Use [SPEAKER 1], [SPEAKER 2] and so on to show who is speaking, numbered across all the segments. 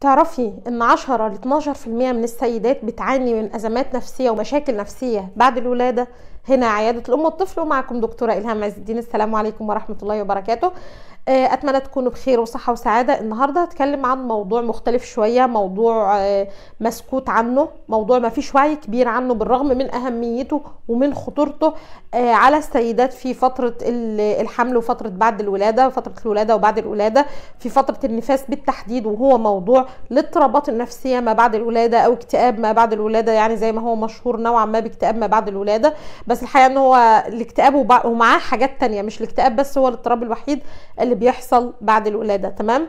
[SPEAKER 1] تعرفي ان 10 ل 12% من السيدات بتعاني من ازمات نفسيه ومشاكل نفسيه بعد الولاده هنا عياده الام والطفل ومعكم دكتوره الهام عز الدين السلام عليكم ورحمه الله وبركاته آه، اتمنى تكونوا بخير وصحه وسعاده النهارده هتكلم عن موضوع مختلف شويه موضوع آه، مسكوت عنه موضوع ما فيش وعي كبير عنه بالرغم من اهميته ومن خطورته آه، على السيدات في فتره الحمل وفتره بعد الولاده فتره الولاده وبعد الولاده في فتره النفاس بالتحديد وهو موضوع الاضطرابات النفسيه ما بعد الولاده او اكتئاب ما بعد الولاده يعني زي ما هو مشهور نوعا ما باكتئاب ما بعد الولاده بس الحقيقه ان هو الاكتئاب ومعاه حاجات تانية مش الاكتئاب بس هو الاضطراب الوحيد اللي بيحصل بعد الولاده تمام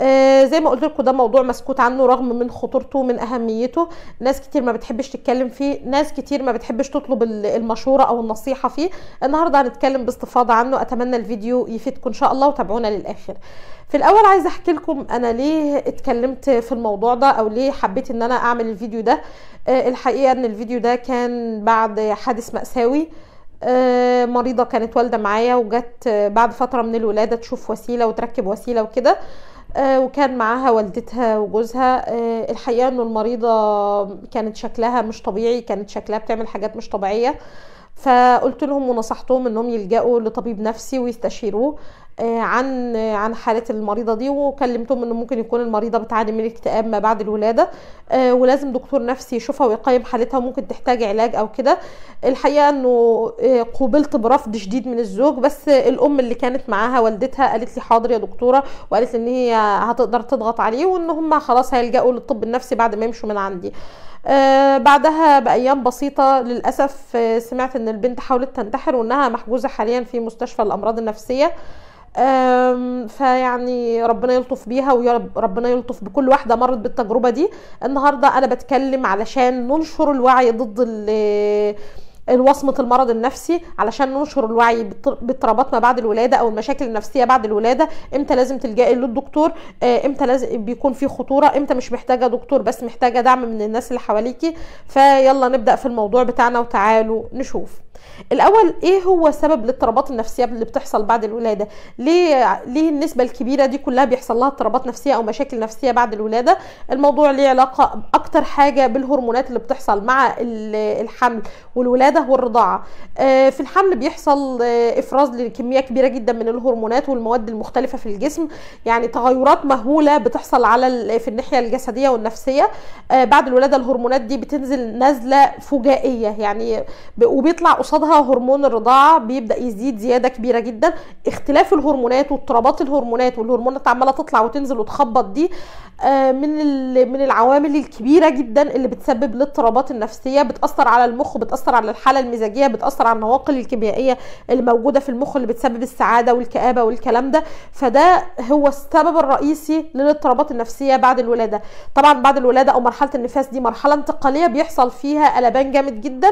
[SPEAKER 1] آه زي ما قلت لكم ده موضوع مسكوت عنه رغم من خطورته من اهميته ناس كتير ما بتحبش تتكلم فيه ناس كتير ما بتحبش تطلب المشوره او النصيحه فيه النهارده هنتكلم باستفاضه عنه اتمنى الفيديو يفيدكم ان شاء الله وتابعونا للاخر في الاول عايزه احكي لكم انا ليه اتكلمت في الموضوع ده او ليه حبيت ان انا اعمل الفيديو ده آه الحقيقه ان الفيديو ده كان بعد حادث ماساوي آه، مريضه كانت والده معايا وجت آه، بعد فتره من الولاده تشوف وسيله وتركب وسيله وكده آه، وكان معاها والدتها وجوزها الحقيقه انه المريضه كانت شكلها مش طبيعي كانت شكلها بتعمل حاجات مش طبيعيه فقلت لهم ونصحتهم انهم يلجأوا لطبيب نفسي ويستشيروه آه، عن عن حاله المريضه دي وكلمتهم انه ممكن يكون المريضه بتعاني من اكتئاب ما بعد الولاده آه، ولازم دكتور نفسي يشوفها ويقيم حالتها وممكن تحتاج علاج او كده الحقيقه انه آه، قوبلت برفض شديد من الزوج بس الام اللي كانت معاها والدتها قالت لي حاضر يا دكتوره وقالت ان هي هتقدر تضغط عليه وان هم خلاص هيلجأوا للطب النفسي بعد ما يمشوا من عندي آه، بعدها بايام بسيطه للاسف آه، سمعت ان البنت حاولت تنتحر وانها محجوزه حاليا في مستشفى الامراض النفسيه فيعني ربنا يلطف بيها وربنا ربنا يلطف بكل واحده مرت بالتجربه دي النهارده انا بتكلم علشان ننشر الوعي ضد الوصمة المرض النفسي علشان ننشر الوعي باضطرابات ما بعد الولاده او المشاكل النفسيه بعد الولاده امتى لازم تلجئي للدكتور آه، امتى لازم بيكون في خطوره امتى مش محتاجه دكتور بس محتاجه دعم من الناس اللي حواليكي فيلا نبدا في الموضوع بتاعنا وتعالوا نشوف الاول ايه هو سبب الاضطرابات النفسيه اللي بتحصل بعد الولاده ليه ليه النسبه الكبيره دي كلها بيحصل لها اضطرابات نفسيه او مشاكل نفسيه بعد الولاده الموضوع ليه علاقه اكتر حاجه بالهرمونات اللي بتحصل مع الحمل والولاده الولاده والرضاعه آه، في الحمل بيحصل آه، افراز لكميه كبيره جدا من الهرمونات والمواد المختلفه في الجسم يعني تغيرات مهوله بتحصل على في الناحيه الجسديه والنفسيه آه، بعد الولاده الهرمونات دي بتنزل نزله فجائيه يعني وبيطلع قصادها هرمون الرضاعه بيبدا يزيد زياده كبيره جدا اختلاف الهرمونات واضطرابات الهرمونات والهرمونات عماله تطلع وتنزل وتخبط دي من من العوامل الكبيره جدا اللي بتسبب الاضطرابات النفسيه بتاثر على المخ وبتاثر على الحياة الحاله المزاجيه بتاثر على النواقل الكيميائيه الموجوده في المخ اللي بتسبب السعاده والكابه والكلام ده فده هو السبب الرئيسي للاضطرابات النفسيه بعد الولاده طبعا بعد الولاده او مرحله النفاس دي مرحله انتقاليه بيحصل فيها قلبان جامد جدا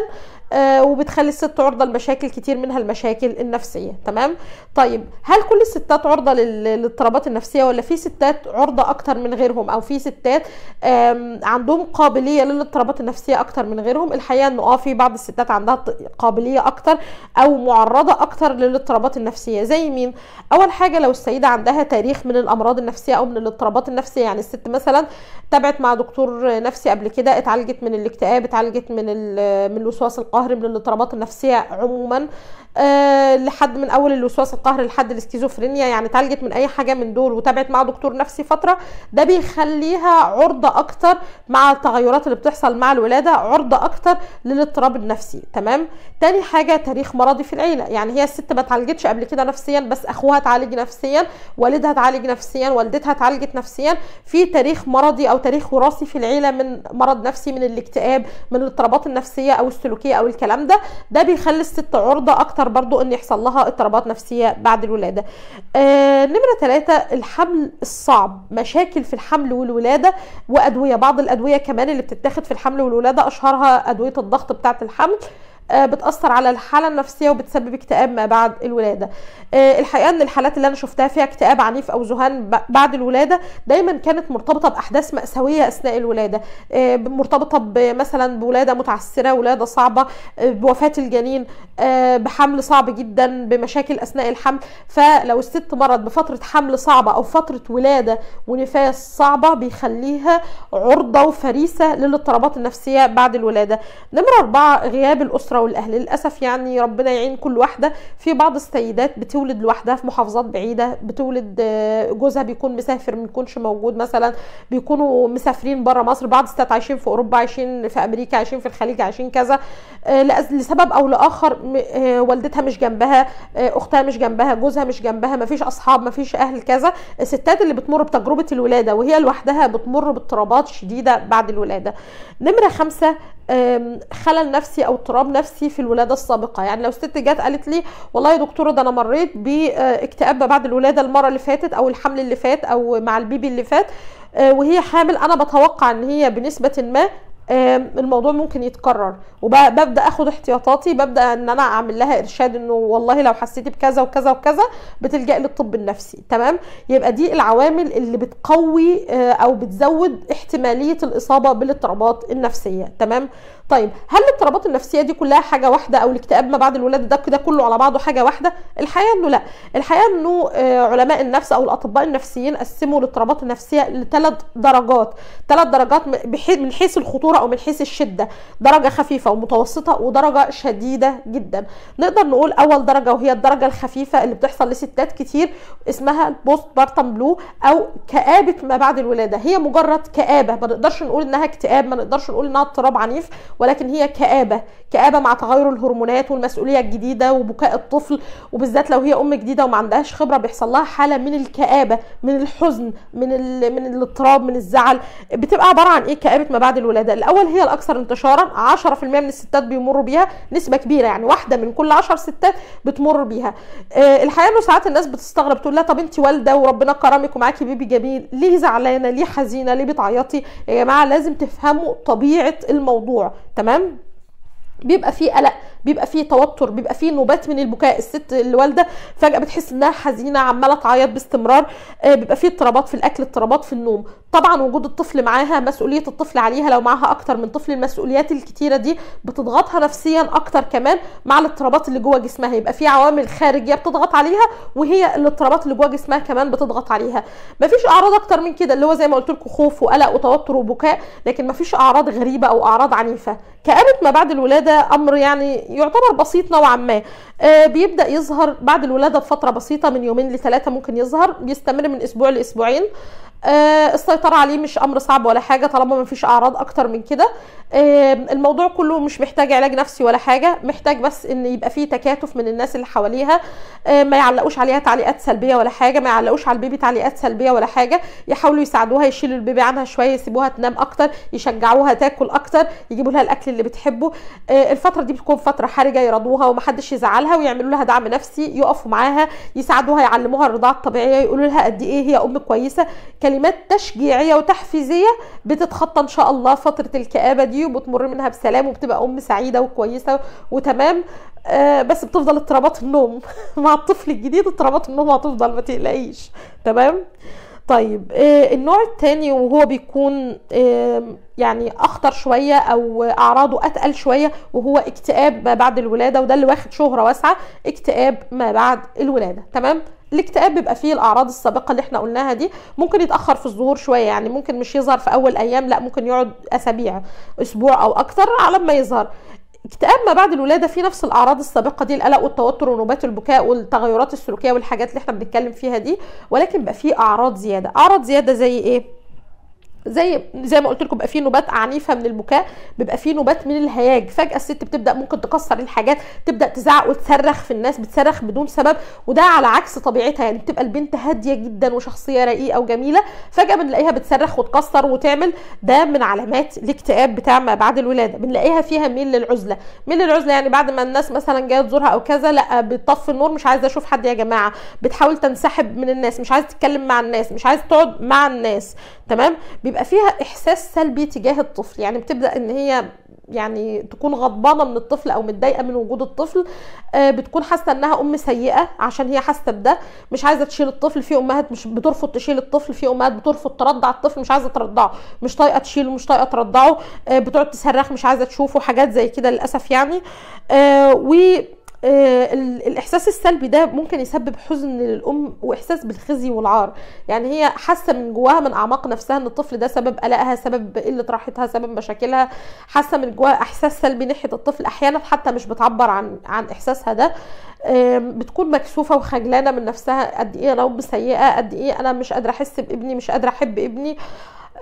[SPEAKER 1] آه وبتخلي الست عرضه لمشاكل كتير منها المشاكل النفسيه تمام طيب هل كل الستات عرضه للاضطرابات النفسيه ولا في ستات عرضه اكتر من غيرهم او في ستات عندهم قابليه للاضطرابات النفسيه اكتر من غيرهم الحقيقه انه اه في بعض الستات عندها قابليه اكتر او معرضه اكتر للاضطرابات النفسيه زي مين اول حاجه لو السيده عندها تاريخ من الامراض النفسيه او من الاضطرابات النفسيه يعني الست مثلا تابعت مع دكتور نفسي قبل كده اتعالجت من الاكتئاب اتعالجت من من الوسواس القهري من الاضطرابات النفسيه عموما أه لحد من اول الوسواس القهري لحد الاسكيزوفرينيا يعني اتعالجت من اي حاجه من دول وتابعت مع دكتور نفسي فتره ده بيخليها عرضه اكتر مع التغيرات اللي بتحصل مع الولاده عرضه اكتر للاضطراب النفسي تمام تاني حاجه تاريخ مرضي في العيله يعني هي الست ما اتعالجتش قبل كده نفسيا بس اخوها اتعالج نفسيا والدها اتعالج نفسيا والدتها اتعالجت نفسيا في تاريخ مرضي او تاريخ وراثي في العيله من مرض نفسي من الاكتئاب من الاضطرابات النفسيه او السلوكيه او الكلام ده ده بيخلي الست عرضه اكتر برضو ان يحصل لها اضطرابات نفسيه بعد الولاده آه نمره ثلاثة الحمل الصعب مشاكل في الحمل والولاده وادويه بعض الادويه كمان اللي بتتاخد في الحمل والولاده اشهرها ادويه الضغط بتاعه الحمل آه، بتاثر على الحاله النفسيه وبتسبب اكتئاب ما بعد الولاده آه، الحقيقه ان الحالات اللي انا شفتها فيها اكتئاب عنيف او ذهان بعد الولاده دايما كانت مرتبطه باحداث ماساويه اثناء الولاده آه، مرتبطه مثلا بولاده متعسره ولاده صعبه بوفاه الجنين بحمل صعب جدا بمشاكل اثناء الحمل فلو الست مرت بفتره حمل صعبه او فتره ولاده ونفاس صعبه بيخليها عرضه وفريسه للاضطرابات النفسيه بعد الولاده نمره اربعه غياب الاسره الأسرة والأهل للأسف يعني ربنا يعين كل واحدة في بعض السيدات بتولد لوحدها في محافظات بعيدة بتولد آه، جوزها بيكون مسافر ما بيكونش موجود مثلا بيكونوا مسافرين بره مصر بعض الستات عايشين في أوروبا عايشين في أمريكا عايشين في الخليج عايشين كذا آه، لسبب أو لآخر آه، والدتها مش جنبها أختها مش جنبها جوزها مش جنبها مفيش أصحاب مفيش أهل كذا الستات اللي بتمر بتجربة الولادة وهي لوحدها بتمر باضطرابات شديدة بعد الولادة نمرة خمسة خلل نفسي أو اضطراب نفسي نفسي في الولاده السابقه يعني لو ست جت قالت لي والله يا دكتوره ده انا مريت باكتئاب ما بعد الولاده المره اللي فاتت او الحمل اللي فات او مع البيبي اللي فات آه، وهي حامل انا بتوقع ان هي بنسبه ما آه، الموضوع ممكن يتكرر وببدا اخد احتياطاتي ببدا ان انا اعمل لها ارشاد انه والله لو حسيتي بكذا وكذا وكذا بتلجا للطب النفسي تمام يبقى دي العوامل اللي بتقوي آه، او بتزود احتماليه الاصابه بالاضطرابات النفسيه تمام طيب هل الاضطرابات النفسيه دي كلها حاجه واحده او الاكتئاب ما بعد الولاده ده كده كله على بعضه حاجه واحده الحقيقه انه لا الحقيقه انه آه، علماء النفس او الاطباء النفسيين قسموا الاضطرابات النفسيه لثلاث درجات ثلاث درجات بحيث من حيث الخطوره او من حيث الشده درجه خفيفه ومتوسطه ودرجه شديده جدا نقدر نقول اول درجه وهي الدرجه الخفيفه اللي بتحصل لستات كتير اسمها البوست بارتم بلو او كابه ما بعد الولاده هي مجرد كابه ما نقدرش نقول انها اكتئاب ما نقدرش نقول انها اضطراب عنيف ولكن هي كآبة كآبة مع تغير الهرمونات والمسؤولية الجديدة وبكاء الطفل وبالذات لو هي أم جديدة وما عندهاش خبرة بيحصل لها حالة من الكآبة من الحزن من من الاضطراب من الزعل بتبقى عبارة عن إيه كآبة ما بعد الولادة الأول هي الأكثر انتشارا 10% من الستات بيمروا بيها نسبة كبيرة يعني واحدة من كل 10 ستات بتمر بيها أه الحقيقة إنه ساعات الناس بتستغرب تقول لها طب أنت والدة وربنا كرمك ومعاكي بيبي جميل ليه زعلانة ليه حزينة ليه بتعيطي يا جماعة لازم تفهموا طبيعة الموضوع تمام بيبقى فيه قلق بيبقى فيه توتر بيبقى فيه نوبات من البكاء الست الوالده فجاه بتحس انها حزينه عماله تعيط باستمرار آه، بيبقى فيه اضطرابات في الاكل اضطرابات في النوم طبعا وجود الطفل معاها مسؤوليه الطفل عليها لو معاها اكتر من طفل المسؤوليات الكتيره دي بتضغطها نفسيا اكتر كمان مع الاضطرابات اللي جوه جسمها يبقى في عوامل خارجيه بتضغط عليها وهي الاضطرابات اللي جوه جسمها كمان بتضغط عليها مفيش اعراض اكتر من كده اللي هو زي ما قلت لكم خوف وقلق وتوتر وبكاء لكن مفيش اعراض غريبه او اعراض عنيفه كآبة ما بعد الولاده امر يعني يعتبر بسيط نوعا ما آه، بيبدا يظهر بعد الولاده بفتره بسيطه من يومين لثلاثه ممكن يظهر بيستمر من اسبوع لاسبوعين آه، السيطره عليه مش امر صعب ولا حاجه طالما ما فيش اعراض اكتر من كده الموضوع كله مش محتاج علاج نفسي ولا حاجه محتاج بس ان يبقى فيه تكاتف من الناس اللي حواليها آه، ما يعلقوش عليها تعليقات سلبيه ولا حاجه ما يعلقوش على البيبي تعليقات سلبيه ولا حاجه يحاولوا يساعدوها يشيلوا البيبي عنها شويه يسيبوها تنام اكتر يشجعوها تاكل اكتر يجيبوا لها الاكل اللي بتحبه آه، الفتره دي بتكون فتره حرجه يرضوها ومحدش يزعلها ويعملوا لها دعم نفسي يقفوا معاها يساعدوها يعلموها الرضاعه الطبيعيه يقولوا لها قد ايه هي ام كويسه كلمات تشجيعيه وتحفيزيه بتتخطى ان شاء الله فتره الكابه دي وبتمر منها بسلام وبتبقى ام سعيده وكويسه وتمام آه بس بتفضل اضطرابات النوم مع الطفل الجديد اضطرابات النوم هتفضل ما تقلقيش تمام طيب آه النوع الثاني وهو بيكون آه يعني اخطر شويه او اعراضه اتقل شويه وهو اكتئاب ما بعد الولاده وده اللي واخد شهره واسعه اكتئاب ما بعد الولاده تمام الاكتئاب بيبقى فيه الاعراض السابقه اللي احنا قلناها دي ممكن يتاخر في الظهور شويه يعني ممكن مش يظهر في اول ايام لا ممكن يقعد اسابيع اسبوع او اكتر على ما يظهر اكتئاب ما بعد الولاده فيه نفس الاعراض السابقه دي القلق والتوتر ونوبات البكاء والتغيرات السلوكيه والحاجات اللي احنا بنتكلم فيها دي ولكن بقى فيه اعراض زياده اعراض زياده زي ايه زي زي ما قلت لكم بيبقى في نوبات عنيفه من البكاء بيبقى في نوبات من الهياج فجاه الست بتبدا ممكن تكسر الحاجات تبدا تزعق وتصرخ في الناس بتصرخ بدون سبب وده على عكس طبيعتها يعني بتبقى البنت هاديه جدا وشخصيه رقيقه وجميله فجاه بنلاقيها بتصرخ وتكسر وتعمل ده من علامات الاكتئاب بتاع ما بعد الولاده بنلاقيها فيها ميل للعزله ميل للعزله يعني بعد ما الناس مثلا جايه تزورها او كذا لا بتطفي النور مش عايزه اشوف حد يا جماعه بتحاول تنسحب من الناس مش عايزه تتكلم مع الناس مش عايزه تقعد مع الناس تمام بيبقى فيها احساس سلبي تجاه الطفل يعني بتبدا ان هي يعني تكون غضبانه من الطفل او متضايقه من وجود الطفل آه، بتكون حاسه انها ام سيئه عشان هي حاسه بده مش عايزه تشيل الطفل في امهات مش بترفض تشيل الطفل في امهات بترفض ترضع الطفل مش عايزه ترضعه مش طايقه تشيله مش طايقه ترضعه آه، بتقعد تصرخ مش عايزه تشوفه حاجات زي كده للاسف يعني آه، و آه، الاحساس السلبي ده ممكن يسبب حزن للام واحساس بالخزي والعار يعني هي حاسه من جواها من اعماق نفسها ان الطفل ده سبب قلقها سبب قله راحتها سبب مشاكلها حاسه من جواها احساس سلبي ناحيه الطفل احيانا حتى مش بتعبر عن عن احساسها ده بتكون مكسوفه وخجلانه من نفسها قد ايه انا ام سيئه قد ايه انا مش قادره احس بابني مش قادره احب ابني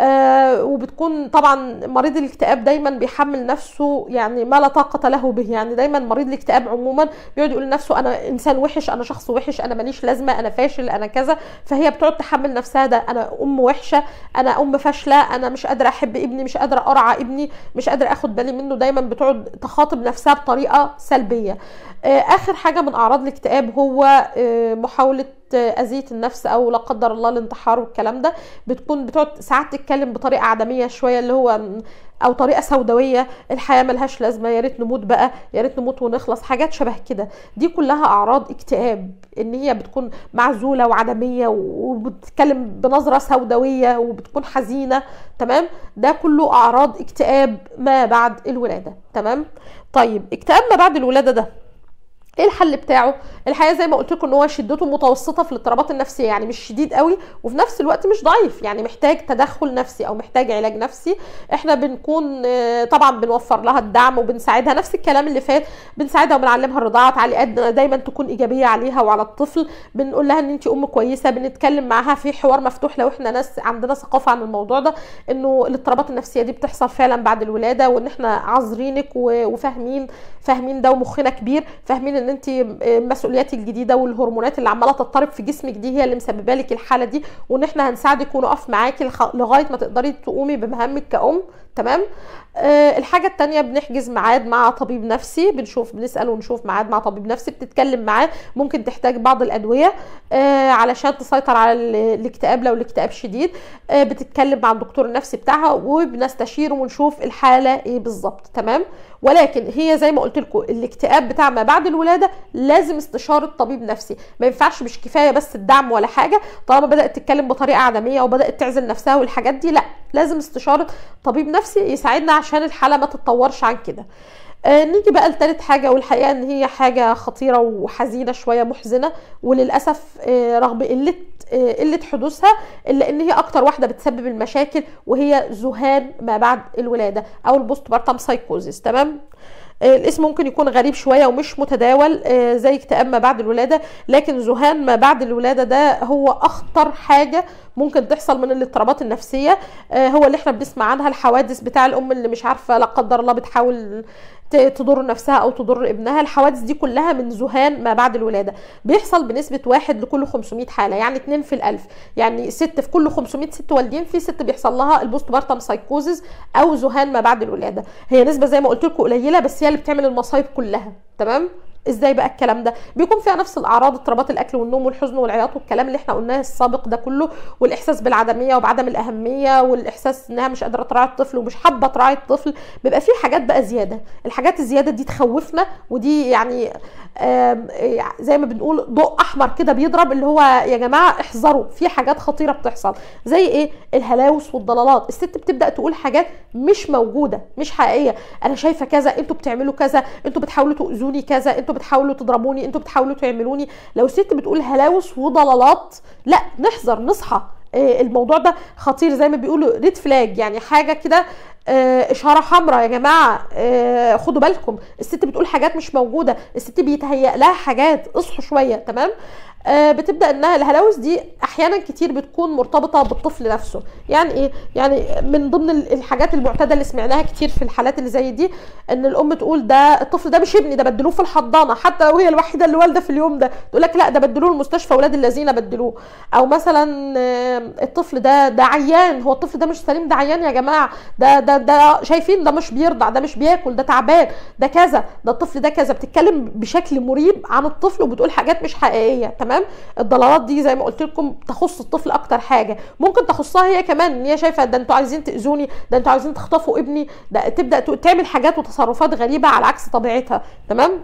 [SPEAKER 1] آه، وبتكون طبعا مريض الاكتئاب دايما بيحمل نفسه يعني ما لا طاقه له به يعني دايما مريض الاكتئاب عموما بيقعد يقول لنفسه انا انسان وحش انا شخص وحش انا ماليش لازمه انا فاشل انا كذا فهي بتقعد تحمل نفسها ده انا ام وحشه انا ام فاشله انا مش قادره احب ابني مش قادره ارعى ابني مش قادره اخد بالي منه دايما بتقعد تخاطب نفسها بطريقه سلبيه آه، اخر حاجه من اعراض الاكتئاب هو آه، محاوله اذيه النفس او لا قدر الله الانتحار والكلام ده بتكون بتقعد ساعات تتكلم بطريقه عدميه شويه اللي هو او طريقه سوداويه الحياه ملهاش لازمه يا ريت نموت بقى يا ريت نموت ونخلص حاجات شبه كده دي كلها اعراض اكتئاب ان هي بتكون معزوله وعدميه وبتتكلم بنظره سوداويه وبتكون حزينه تمام ده كله اعراض اكتئاب ما بعد الولاده تمام طيب اكتئاب ما بعد الولاده ده ايه الحل بتاعه الحقيقه زي ما قلت لكم ان هو شدته متوسطه في الاضطرابات النفسيه يعني مش شديد قوي وفي نفس الوقت مش ضعيف يعني محتاج تدخل نفسي او محتاج علاج نفسي احنا بنكون آه، طبعا بنوفر لها الدعم وبنساعدها نفس الكلام اللي فات بنساعدها وبنعلمها الرضاعه تعليقات دايما تكون ايجابيه عليها وعلى الطفل بنقول لها ان انت ام كويسه بنتكلم معاها في حوار مفتوح لو احنا ناس عندنا ثقافه عن الموضوع ده انه الاضطرابات النفسيه دي بتحصل فعلا بعد الولاده وان احنا عاذرينك وفاهمين فاهمين ده ومخنا كبير فاهمين ان انت المسؤوليات الجديده والهرمونات اللي عماله تضطرب في جسمك دي هي اللي مسببه لك الحاله دي وان احنا هنساعدك ونقف معاكي لغايه ما تقدري تقومي بمهامك كأم تمام آه الحاجه الثانيه بنحجز ميعاد مع طبيب نفسي بنشوف بنسال ونشوف ميعاد مع طبيب نفسي بتتكلم معاه ممكن تحتاج بعض الادويه آه علشان تسيطر على الاكتئاب لو الاكتئاب شديد آه بتتكلم مع الدكتور النفسي بتاعها وبنستشير ونشوف الحاله ايه بالظبط تمام ولكن هي زي ما قلت لكم الاكتئاب بتاع ما بعد الولاده لازم استشاره طبيب نفسي ما ينفعش مش كفايه بس الدعم ولا حاجه طالما بدات تتكلم بطريقه عدميه وبدات تعزل نفسها والحاجات دي لا لازم استشاره طبيب نفسي يساعدنا عشان الحاله ما تتطورش عن كده آه، نيجي بقى لتالت حاجه والحقيقه ان هي حاجه خطيره وحزينه شويه محزنه وللاسف آه، رغم قله آه، قله حدوثها الا ان هي اكتر واحده بتسبب المشاكل وهي ذهان ما بعد الولاده او البوست بارتم سايكوزيس تمام آه، الاسم ممكن يكون غريب شويه ومش متداول آه، زي اكتئاب ما بعد الولاده لكن ذهان ما بعد الولاده ده هو اخطر حاجه ممكن تحصل من الاضطرابات النفسيه آه، هو اللي احنا بنسمع عنها الحوادث بتاع الام اللي مش عارفه لا قدر الله بتحاول تضر نفسها او تضر ابنها الحوادث دي كلها من زهان ما بعد الولاده بيحصل بنسبه واحد لكل 500 حاله يعني 2 في الألف يعني ست في كل 500 ست والدين في ست بيحصل لها البوست بارتم سايكوزز او زهان ما بعد الولاده هي نسبه زي ما قلت لكم قليله بس هي اللي بتعمل المصايب كلها تمام ازاي بقى الكلام ده بيكون فيها نفس الاعراض اضطرابات الاكل والنوم والحزن والعياط والكلام اللي احنا قلناه السابق ده كله والاحساس بالعدميه وبعدم الاهميه والاحساس انها مش قادره تراعي الطفل ومش حابه تراعي الطفل بيبقى في حاجات بقى زياده الحاجات الزياده دي تخوفنا ودي يعني زي ما بنقول ضوء احمر كده بيضرب اللي هو يا جماعه احذروا في حاجات خطيره بتحصل زي ايه الهلاوس والضلالات الست بتبدا تقول حاجات مش موجوده مش حقيقيه انا شايفه كذا انتوا بتعملوا كذا انتوا بتحاولوا تؤذوني كذا انتوا انتوا بتحاولوا تضربوني انتوا بتحاولوا تعملوني لو الست بتقول هلاوس وضلالات لا نحذر نصحى آه، الموضوع ده خطير زي ما بيقولوا ريد فلاج يعني حاجه كده آه، اشاره حمراء يا جماعه آه، خدوا بالكم الست بتقول حاجات مش موجوده الست بيتهيأ لها حاجات اصحوا شويه تمام آه، بتبدا انها الهلاوس دي احيانا كتير بتكون مرتبطه بالطفل نفسه يعني ايه يعني من ضمن الحاجات المعتاده اللي سمعناها كتير في الحالات اللي زي دي ان الام تقول ده الطفل ده مش ابني ده بدلوه في الحضانه حتى لو هي الوحيده اللي والده في اليوم ده تقول لك لا ده بدلوه المستشفى اولاد الذين بدلوه او مثلا آه، الطفل ده ده عيان هو الطفل ده مش سليم ده عيان يا جماعه ده ده ده شايفين ده مش بيرضع ده مش بياكل ده تعبان ده كذا ده الطفل ده كذا بتتكلم بشكل مريب عن الطفل وبتقول حاجات مش حقيقيه تمام تمام الضلالات دي زي ما قلت لكم تخص الطفل اكتر حاجه ممكن تخصها هي كمان ان هي شايفه ده انتوا عايزين تاذوني ده انتوا عايزين تخطفوا ابني ده تبدا تعمل حاجات وتصرفات غريبه على عكس طبيعتها تمام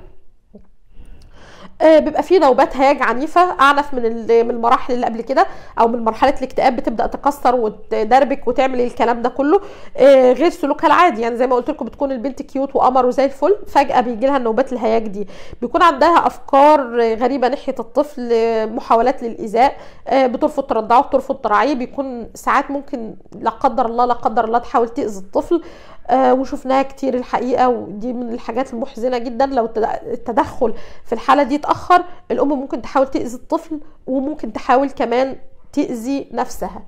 [SPEAKER 1] آه، بيبقى فيه نوبات هياج عنيفه اعنف من من المراحل اللي قبل كده او من مرحله الاكتئاب بتبدا تكسر وتدربك وتعمل الكلام ده كله آه، غير سلوكها العادي يعني زي ما قلت لكم بتكون البنت كيوت وقمر وزي الفل فجاه بيجي لها النوبات الهياج دي بيكون عندها افكار غريبه ناحيه الطفل آه، محاولات للايذاء بترفض ترضعه بترفض تراعيه بيكون ساعات ممكن لا قدر الله لا قدر الله تحاول تاذي الطفل آه، وشفناها كتير الحقيقه ودي من الحاجات المحزنه جدا لو التدخل في الحاله دي اتاخر الام ممكن تحاول تاذي الطفل وممكن تحاول كمان تاذي نفسها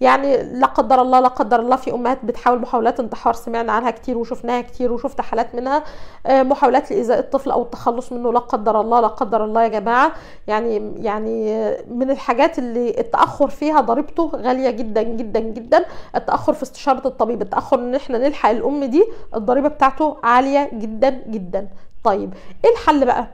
[SPEAKER 1] يعني لا قدر الله لا قدر الله في امهات بتحاول محاولات انتحار سمعنا عنها كتير وشفناها كتير وشفت حالات منها آه، محاولات لايذاء الطفل او التخلص منه لا قدر الله لا قدر الله يا جماعه يعني يعني من الحاجات اللي التاخر فيها ضريبته غاليه جدا جدا جدا التاخر في استشاره الطبيب التاخر ان احنا نلحق الام دي الضريبه بتاعته عاليه جدا جدا طيب ايه الحل بقى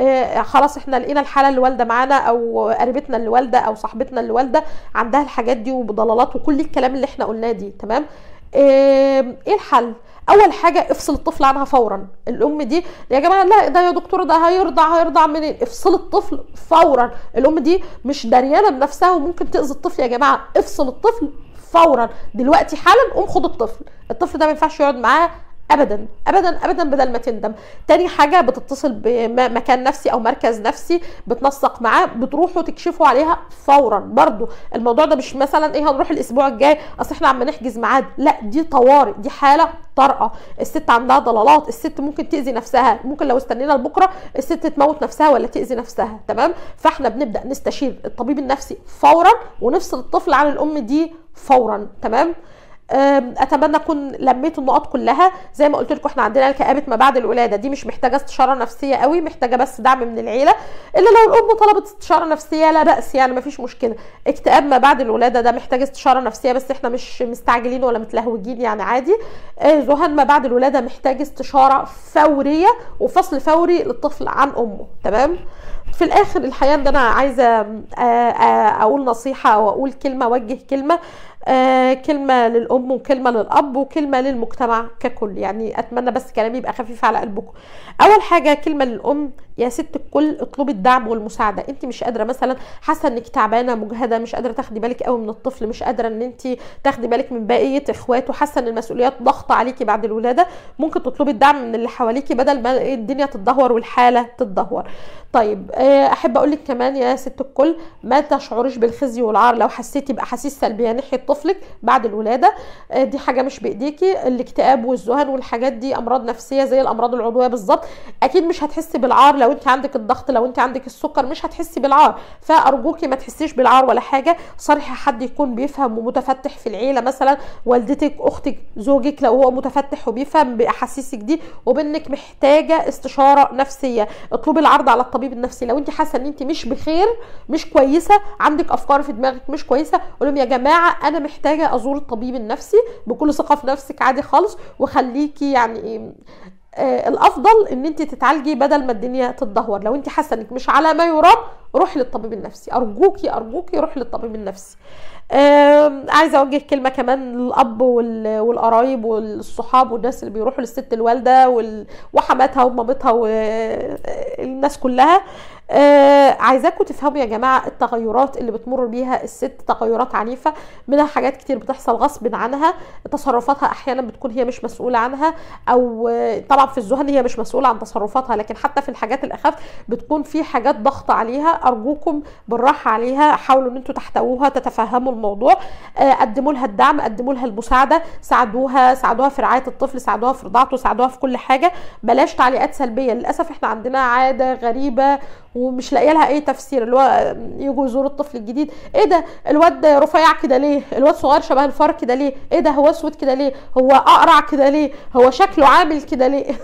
[SPEAKER 1] آه، خلاص احنا لقينا الحاله اللي والده معانا او قريبتنا اللي والده او صاحبتنا اللي والده عندها الحاجات دي وضلالات وكل الكلام اللي احنا قلناه دي تمام ايه الحل اول حاجه افصل الطفل عنها فورا الام دي يا جماعه لا ده يا دكتور ده هيرضع هيرضع منين افصل الطفل فورا الام دي مش دريانه بنفسها وممكن تاذي الطفل يا جماعه افصل الطفل فورا دلوقتي حالا قوم خد الطفل الطفل ده ما ينفعش يقعد معاه ابدا ابدا ابدا بدل ما تندم تاني حاجه بتتصل بمكان نفسي او مركز نفسي بتنسق معاه بتروحوا تكشفوا عليها فورا برضو الموضوع ده مش مثلا ايه هنروح الاسبوع الجاي اصل احنا عم نحجز ميعاد لا دي طوارئ دي حاله طارئه الست عندها ضلالات الست ممكن تاذي نفسها ممكن لو استنينا لبكره الست تموت نفسها ولا تاذي نفسها تمام فاحنا بنبدا نستشير الطبيب النفسي فورا ونفصل الطفل عن الام دي فورا تمام اتمنى اكون لميت النقط كلها زي ما قلت لكم احنا عندنا كابه ما بعد الولاده دي مش محتاجه استشاره نفسيه قوي محتاجه بس دعم من العيله الا لو الام طلبت استشاره نفسيه لا باس يعني مفيش مشكله اكتئاب ما بعد الولاده ده محتاج استشاره نفسيه بس احنا مش مستعجلين ولا متلهوجين يعني عادي ذهان آه، ما بعد الولاده محتاج استشاره فوريه وفصل فوري للطفل عن امه تمام في الاخر الحقيقه ان انا عايزه آه، آه، اقول نصيحه او اقول كلمه اوجه كلمه آه، كلمه للام وكلمه للاب وكلمه للمجتمع ككل يعني اتمنى بس كلامي يبقى خفيف على قلبكم اول حاجه كلمه للام يا ست الكل اطلبي الدعم والمساعده انت مش قادره مثلا حاسه انك تعبانه مجهده مش قادره تاخدي بالك قوي من الطفل مش قادره ان انت تاخدي بالك من بقيه اخواته حاسه ان المسؤوليات ضاغطه عليكي بعد الولاده ممكن تطلبي الدعم من اللي حواليكي بدل ما الدنيا تتدهور والحاله تتدهور طيب آه، احب اقول لك كمان يا ست الكل ما تشعريش بالخزي والعار لو حسيتي باحاسيس سلبيه ناحيه طفلك بعد الولاده آه، دي حاجه مش بايديكي الاكتئاب والذهن والحاجات دي امراض نفسيه زي الامراض العضويه بالظبط اكيد مش هتحسي بالعار لو انت عندك الضغط لو انت عندك السكر مش هتحسي بالعار فارجوكي ما تحسيش بالعار ولا حاجه صرحي حد يكون بيفهم ومتفتح في العيله مثلا والدتك اختك زوجك لو هو متفتح وبيفهم باحاسيسك دي وبانك محتاجه استشاره نفسيه اطلبي العرض على الطبيب الطبيب النفسي لو انت حاسه ان انت مش بخير مش كويسه عندك افكار في دماغك مش كويسه قول لهم يا جماعه انا محتاجه ازور الطبيب النفسي بكل ثقه في نفسك عادي خالص وخليكي يعني ايه آه الافضل ان انت تتعالجي بدل ما الدنيا تتدهور لو انت حاسه انك مش على ما يرام روح للطبيب النفسي ارجوكي ارجوكي روح للطبيب النفسي عايزه اوجه كلمه كمان للاب والقرايب والصحاب والناس اللي بيروحوا للست الوالده وحماتها ومامتها والناس كلها آه عايزاكم تفهموا يا جماعه التغيرات اللي بتمر بيها الست تغيرات عنيفه منها حاجات كتير بتحصل غصب عنها تصرفاتها احيانا بتكون هي مش مسؤوله عنها او آه طبعا في الذهن هي مش مسؤوله عن تصرفاتها لكن حتى في الحاجات الاخف بتكون في حاجات ضغط عليها ارجوكم بالراحه عليها حاولوا ان انتم تحتووها تتفهموا الموضوع آه قدموا لها الدعم قدموا لها المساعده ساعدوها ساعدوها في رعايه الطفل ساعدوها في رضاعته ساعدوها في كل حاجه بلاش تعليقات سلبيه للاسف احنا عندنا عاده غريبه ومش لاقيه لها اي تفسير اللي هو يجوا يزوروا الطفل الجديد ايه ده الواد رفيع كده ليه الواد صغير شبه الفار كده ليه ايه ده هو اسود كده ليه هو اقرع كده ليه هو شكله عامل كده ليه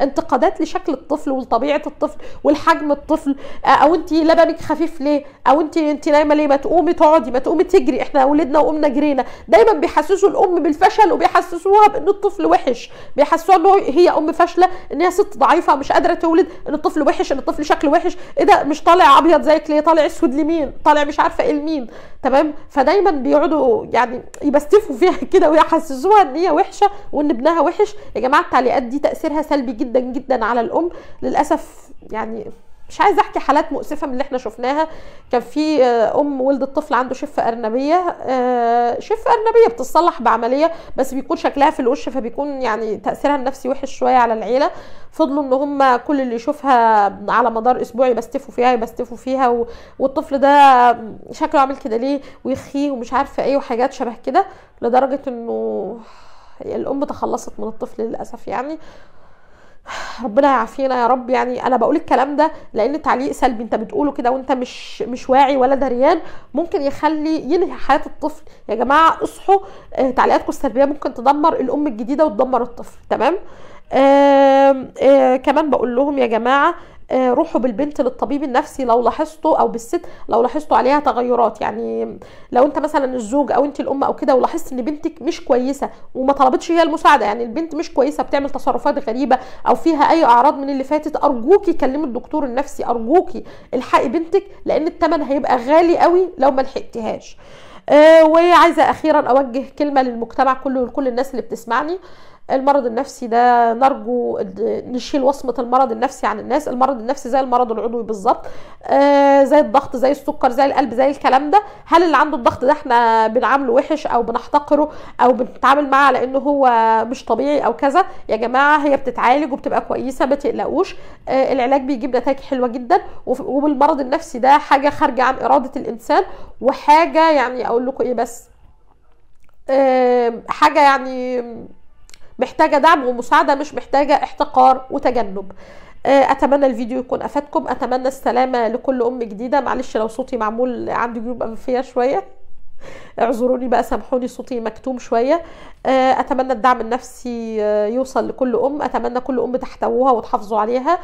[SPEAKER 1] انتقادات لشكل الطفل ولطبيعه الطفل والحجم الطفل آه، او انت لبنك خفيف ليه او انت انت نايمه ليه ما تقومي تقعدي ما تقومي تجري احنا ولدنا وقمنا جرينا دايما بيحسسوا الام بالفشل وبيحسسوها بان الطفل وحش بيحسسوها ان هي ام فاشله ان هي ست ضعيفه مش قادره تولد ان الطفل وحش ان الطفل شكله وحش ايه ده مش طالع ابيض زيك ليه طالع اسود لمين طالع مش عارفه ايه لمين تمام فدايما بيقعدوا يعني يبستفوا فيها كده ويحسسوها ان هي وحشه وان ابنها وحش يا جماعه التعليقات دي تاثيرها سلبي عالي جدا جدا على الام للاسف يعني مش عايزه احكي حالات مؤسفه من اللي احنا شفناها كان في آه، ام ولدت طفل عنده شفه ارنبيه آه، شفه ارنبيه بتتصلح بعمليه بس بيكون شكلها في الوش فبيكون يعني تاثيرها النفسي وحش شويه على العيله فضلوا ان هم كل اللي يشوفها على مدار اسبوع يبستفوا فيها يبستفوا فيها والطفل ده شكله عامل كده ليه ويخيه ومش عارفه ايه وحاجات شبه كده لدرجه انه الام تخلصت من الطفل للاسف يعني ربنا يعافينا يا رب يعني انا بقول الكلام ده لان تعليق سلبي انت بتقوله كده وانت مش مش واعي ولا دريان ممكن يخلي ينهي حياه الطفل يا جماعه اصحوا آه، تعليقاتكم السلبيه ممكن تدمر الام الجديده وتدمر الطفل تمام آه آه كمان بقول لهم يا جماعه آه، روحوا بالبنت للطبيب النفسي لو لاحظتوا او بالست لو لاحظتوا عليها تغيرات يعني لو انت مثلا الزوج او انت الام او كده ولاحظت ان بنتك مش كويسه وما طلبتش هي المساعده يعني البنت مش كويسه بتعمل تصرفات غريبه او فيها اي اعراض من اللي فاتت ارجوكي كلمي الدكتور النفسي ارجوكي الحقي بنتك لان الثمن هيبقى غالي قوي لو ما لحقتيهاش آه وعايزه اخيرا اوجه كلمه للمجتمع كله ولكل الناس اللي بتسمعني المرض النفسي ده نرجو نشيل وصمه المرض النفسي عن الناس المرض النفسي زي المرض العضوي بالظبط آه، زي الضغط زي السكر زي القلب زي الكلام ده هل اللي عنده الضغط ده احنا بنعامله وحش او بنحتقره او بنتعامل معاه على انه هو مش طبيعي او كذا يا جماعه هي بتتعالج وبتبقى كويسه ما تقلقوش آه، العلاج بيجيب نتائج حلوه جدا وبالمرض النفسي ده حاجه خارجه عن اراده الانسان وحاجه يعني اقول لكم ايه بس آه، حاجه يعني محتاجه دعم ومساعده مش محتاجه احتقار وتجنب آه، اتمنى الفيديو يكون افادكم اتمنى السلامه لكل ام جديده معلش لو صوتي معمول عندي جيوب انفيه شويه اعذروني بقى سامحوني صوتي مكتوم شويه آه، اتمنى الدعم النفسي آه، يوصل لكل ام اتمنى كل ام تحتوها وتحافظوا عليها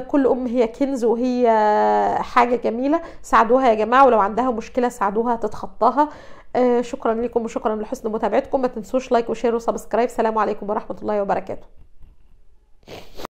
[SPEAKER 1] كل ام هي كنز وهي حاجه جميله ساعدوها يا جماعه ولو عندها مشكله ساعدوها تتخطاها آه، شكرا لكم وشكرا لحسن متابعتكم ما تنسوش لايك وشير وسبسكرايب سلام عليكم ورحمه الله وبركاته